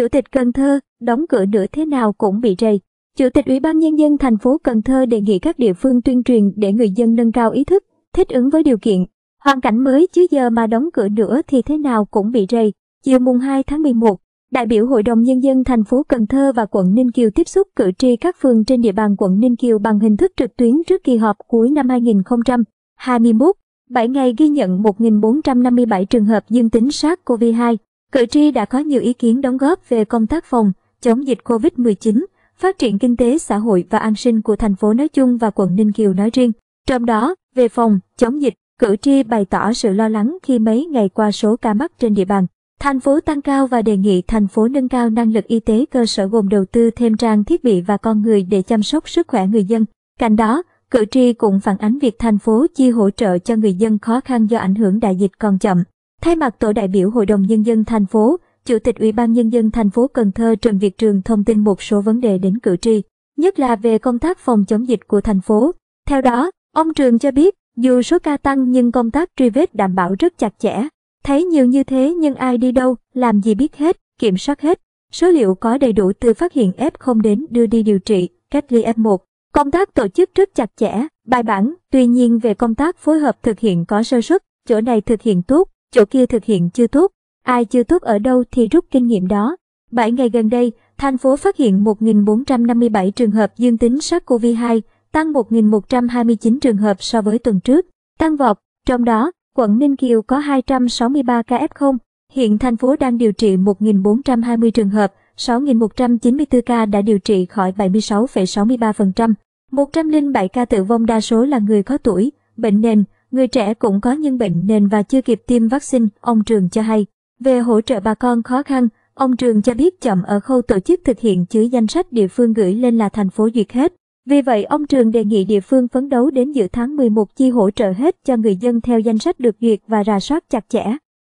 Chủ tịch Cần Thơ đóng cửa nữa thế nào cũng bị rầy. Chủ tịch Ủy ban Nhân dân thành phố Cần Thơ đề nghị các địa phương tuyên truyền để người dân nâng cao ý thức, thích ứng với điều kiện, hoàn cảnh mới chứ giờ mà đóng cửa nữa thì thế nào cũng bị rầy. Chiều mùng 2 tháng 11, đại biểu Hội đồng Nhân dân thành phố Cần Thơ và quận Ninh Kiều tiếp xúc cử tri các phường trên địa bàn quận Ninh Kiều bằng hình thức trực tuyến trước kỳ họp cuối năm 2021. 7 ngày ghi nhận 1.457 trường hợp dương tính SARS-CoV-2. Cử tri đã có nhiều ý kiến đóng góp về công tác phòng, chống dịch COVID-19, phát triển kinh tế xã hội và an sinh của thành phố nói chung và quận Ninh Kiều nói riêng. Trong đó, về phòng, chống dịch, cử tri bày tỏ sự lo lắng khi mấy ngày qua số ca mắc trên địa bàn. Thành phố tăng cao và đề nghị thành phố nâng cao năng lực y tế cơ sở gồm đầu tư thêm trang thiết bị và con người để chăm sóc sức khỏe người dân. Cạnh đó, cử tri cũng phản ánh việc thành phố chi hỗ trợ cho người dân khó khăn do ảnh hưởng đại dịch còn chậm. Thay mặt tổ đại biểu Hội đồng Nhân dân thành phố, Chủ tịch Ủy ban Nhân dân thành phố Cần Thơ Trần Việt Trường thông tin một số vấn đề đến cử tri, nhất là về công tác phòng chống dịch của thành phố. Theo đó, ông Trường cho biết, dù số ca tăng nhưng công tác truy vết đảm bảo rất chặt chẽ. Thấy nhiều như thế nhưng ai đi đâu, làm gì biết hết, kiểm soát hết. Số liệu có đầy đủ từ phát hiện F0 đến đưa đi điều trị, cách ly F1. Công tác tổ chức rất chặt chẽ, bài bản, tuy nhiên về công tác phối hợp thực hiện có sơ suất, chỗ này thực hiện tốt, chỗ kia thực hiện chưa tốt, ai chưa tốt ở đâu thì rút kinh nghiệm đó. 7 ngày gần đây, thành phố phát hiện 1.457 trường hợp dương tính SARS-CoV-2, tăng 1.129 trường hợp so với tuần trước, tăng vọt, trong đó, quận Ninh Kiều có 263 ca F0, hiện thành phố đang điều trị 1.420 trường hợp, 6.194 ca đã điều trị khỏi 76,63%, 107 ca tử vong đa số là người có tuổi, bệnh nền, Người trẻ cũng có những bệnh nền và chưa kịp tiêm vaccine, ông Trường cho hay. Về hỗ trợ bà con khó khăn, ông Trường cho biết chậm ở khâu tổ chức thực hiện chứ danh sách địa phương gửi lên là thành phố duyệt hết. Vì vậy, ông Trường đề nghị địa phương phấn đấu đến giữa tháng 11 chi hỗ trợ hết cho người dân theo danh sách được duyệt và rà soát chặt chẽ.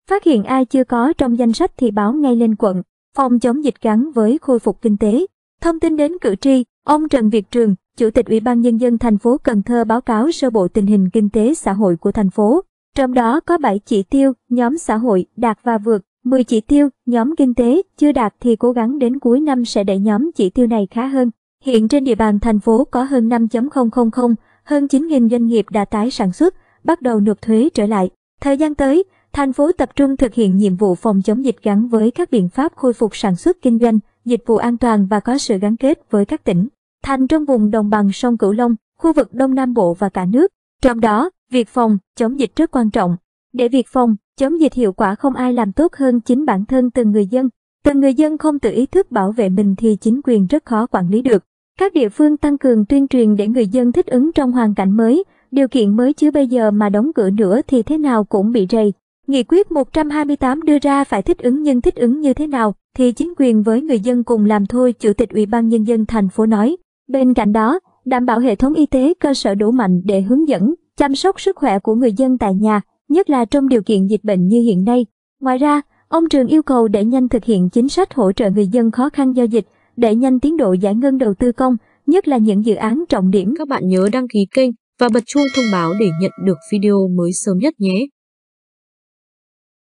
Phát hiện ai chưa có trong danh sách thì báo ngay lên quận, phòng chống dịch gắn với khôi phục kinh tế. Thông tin đến cử tri, ông Trần Việt Trường, Chủ tịch Ủy ban Nhân dân thành phố Cần Thơ báo cáo sơ bộ tình hình kinh tế xã hội của thành phố. Trong đó có 7 chỉ tiêu, nhóm xã hội đạt và vượt, 10 chỉ tiêu, nhóm kinh tế chưa đạt thì cố gắng đến cuối năm sẽ đẩy nhóm chỉ tiêu này khá hơn. Hiện trên địa bàn thành phố có hơn 5.000, hơn 9.000 doanh nghiệp đã tái sản xuất, bắt đầu nộp thuế trở lại. Thời gian tới, thành phố tập trung thực hiện nhiệm vụ phòng chống dịch gắn với các biện pháp khôi phục sản xuất kinh doanh, dịch vụ an toàn và có sự gắn kết với các tỉnh thành trong vùng đồng bằng sông Cửu Long, khu vực Đông Nam Bộ và cả nước. Trong đó, việc phòng, chống dịch rất quan trọng. Để việc phòng, chống dịch hiệu quả không ai làm tốt hơn chính bản thân từng người dân. Từng người dân không tự ý thức bảo vệ mình thì chính quyền rất khó quản lý được. Các địa phương tăng cường tuyên truyền để người dân thích ứng trong hoàn cảnh mới, điều kiện mới chứ bây giờ mà đóng cửa nữa thì thế nào cũng bị rầy. Nghị quyết 128 đưa ra phải thích ứng nhưng thích ứng như thế nào thì chính quyền với người dân cùng làm thôi, Chủ tịch Ủy ban Nhân dân thành phố nói. Bên cạnh đó, đảm bảo hệ thống y tế cơ sở đủ mạnh để hướng dẫn, chăm sóc sức khỏe của người dân tại nhà, nhất là trong điều kiện dịch bệnh như hiện nay. Ngoài ra, ông Trường yêu cầu để nhanh thực hiện chính sách hỗ trợ người dân khó khăn do dịch, để nhanh tiến độ giải ngân đầu tư công, nhất là những dự án trọng điểm. Các bạn nhớ đăng ký kênh và bật chuông thông báo để nhận được video mới sớm nhất nhé.